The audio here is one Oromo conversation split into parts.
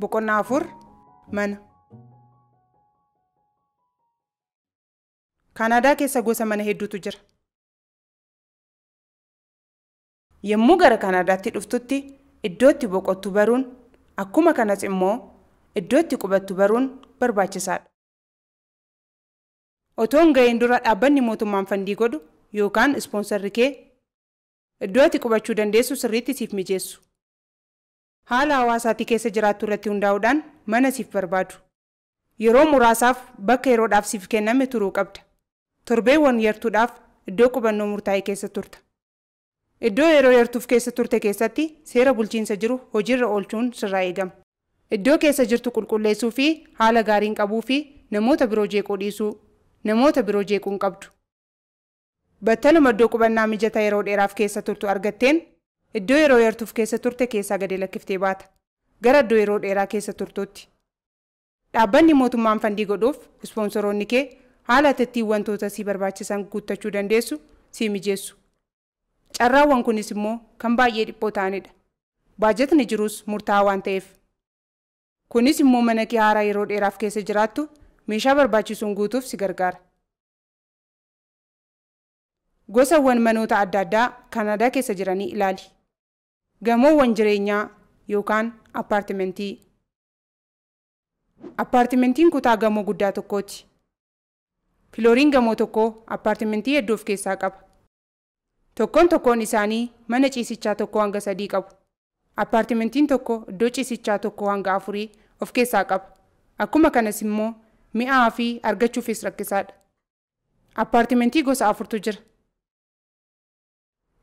boqonnaa afur mana. Kaanaadaa keessa gosa mana hedduutu jira. Yommuu gara Kaanaadaatti dhuftutti iddootti boqottu baruun akkuma kanas immoo iddootti qubattu baruun barbaachisaadha. Otoon ga'een dura dhaabbanni mootummaan fandii godhu yookaan ispoonsarri kee iddootti qubachuu dandeessu sirriitti siif mijeessu. haala hawaasaatii keessa jiraattu irratti hundaa'uudhaan mana siif barbaadu. Yeroo muraasaaf bakka yeroodhaaf siif kenname turuu qabda. Torbeewwan yartuudhaaf iddoo qubannoo murtaa'e keessa turta. Iddoo yeroo yartuuf keessa turte keessatti seera bulchiinsa jiru hojiirra oolchuun sirraa eegama. Iddoo keessa jirtu qulqulleessuu fi haala gaariin qabuu fi namoota biroo jeequu dhiisuu namoota biroo jeequun qabdu. Battaluma iddoo qubannaa mijataa yeroo dheeraaf keessa turtu argatteen Iddoo yeroo yartuuf keessa turte keessaa gadi lakkiftee baata. Gara iddoo yeroo dheeraa keessa turtuutti. Dhaabbanni mootummaan fandii godhuuf ispoonsoroonni kee haala atittiin wantoota si barbaachisan guuttachuu dandeessu si mijeessu. Carraawwan kunis immoo kan baay'ee dhiphoo ta'anidha. Baajetni jiruus murtaa'aa waan ta'eef. Kunis immoo mana kee haaraa yeroo dheeraaf keessa jiraattu meeshaa barbaachisuun guutuuf si gargaara. Gosawwan manoota adda addaa Kanaadaa keessa jiranii ilaali. gamoowwan jireenyaa yookaan appaartimentii. Appaartimentiin kutaa gamoo guddaa tokkooti. filooriin gamoo tokko appaartimentii hedduu of keessaa qaba. Tokkoon tokkoon isaanii mana ciisichaa tokko hanga sadii qabu. Appaartimentiin tokko iddoo ciisichaa tokko hanga afurii of keessaa qaba. Akkuma kanas immoo mi'aa fi argachuufis rakkisaadha. Appaartimentii gosa afurtu jira.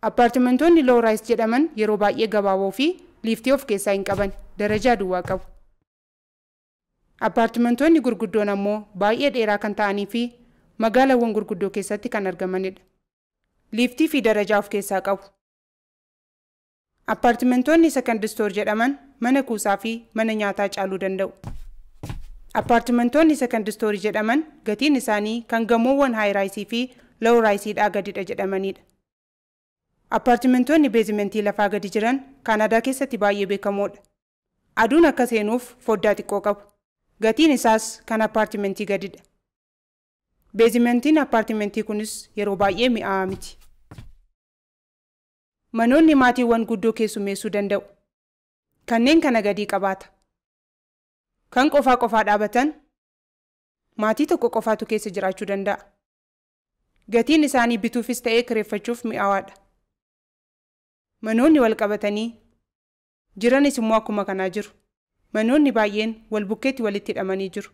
Appaartimentoonni Looraayis jedhaman yeroo baay'ee gabaaboo fi liiftii of keessaa hin qaban darajaa duwwaa qabu. Appaartimentoonni gurguddoon ammoo baay'ee dheeraa kan ta'anii fi magaalawwan gurguddoo keessatti kan argamanidha. Liiftii fi darajaa of keessaa qabu. Appaartimentoonni sekondistoor jedhaman mana kuusaa fi mana nyaataa caaluu danda'u. Appaartimentoonni sekondistoorii jedhaman gatiin isaanii kan gamoowwan haayiraayisii fi loow raayisidhaa gadidha jedhamanidha. Appaartimentoonni beezimentii lafaa gadi jiran Kaanadaa keessatti baay'ee beekamoodha. Aduun akka seenuuf foddaa xiqqoo qabu. Gatiin isaas kan appaartimentii gadidha. Beezimentiin appaartimentii kunis yeroo baay'ee mi'aawaa miti. Manoonni maatiiwwan guddoo keessummeessuu danda'u. Kanneen kana gadi qabaata. Kan qofaa qofaa dhaabatan maatii tokko qofaatu keessa jiraachuu danda'a. Gatiin isaanii bituufis ta'ee kireeffachuuf mi'aawaadha. manoonni wal qabatanii jiranis immoo akkuma kanaa jiru manoonni baay'een wal bukkeetti walitti hidhamanii jiru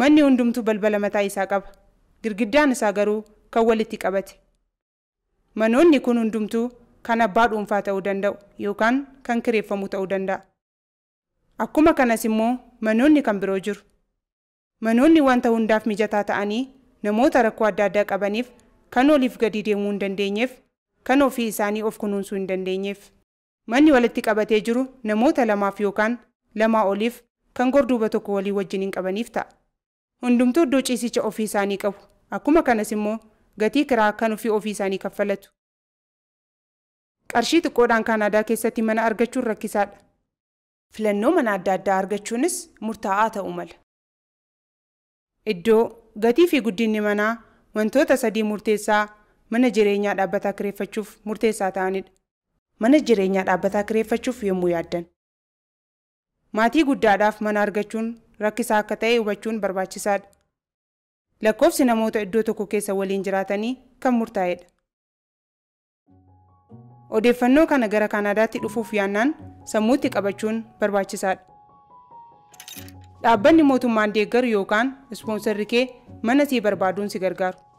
manni hundumtu balbala mataa isaa qaba girgiddaan isaa garuu kan walitti qabate manoonni kun hundumtuu kan abbaa dhuunfaa ta'uu danda'u yookaan kan kireeffamu ta'uu danda'a. Akkuma kanas immoo manoonni kan biroo jiru. Manoonni wanta hundaaf mijataa ta'anii namoota rakkoo adda addaa qabaniif kan oliif gadi deemuu hin dandeenyeef kan ofii isaanii of kunuunsuu hin dandeenyeef. Manni walitti qabatee jiru namoota lamaaf yookaan lamaa oliif kan gorduuba tokko walii wajjin hin qabaniif ta'a. Hundumtuu iddoo ciisicha ofii isaanii qabu. Akkuma kanas immoo gatii kiraa kan ofii ofii isaanii kaffalatu. Qarshii xiqqoodhaan Kaanaadaa keessatti mana argachuun rakkisaadha. Filannoo mana adda addaa argachuunis murtaa'aa ta'uu mala. Iddoo gatii fi guddinni manaa wantoota sadii murteessaa mana jireenyaa dhaabbataa kireeffachuuf murteessaa ta'anidha. Mana jireenyaa dhaabbataa kireeffachuuf yommuu yaaddan. Maatii guddaadhaaf mana argachuun rakkisaa akka ta'e hubachuun barbaachisaadha. Lakkoofsi namoota iddoo tokko keessa waliin jiraatanii kan murtaa'edha. Odeeffannoo kana gara kaanaadaatti dhufuuf yaannaan sammuutti qabachuun barbaachisaadha. Dhaabbanni mootummaan deeggaru yookaan ispoonsarri kee mana sii barbaaduun si gargaaru.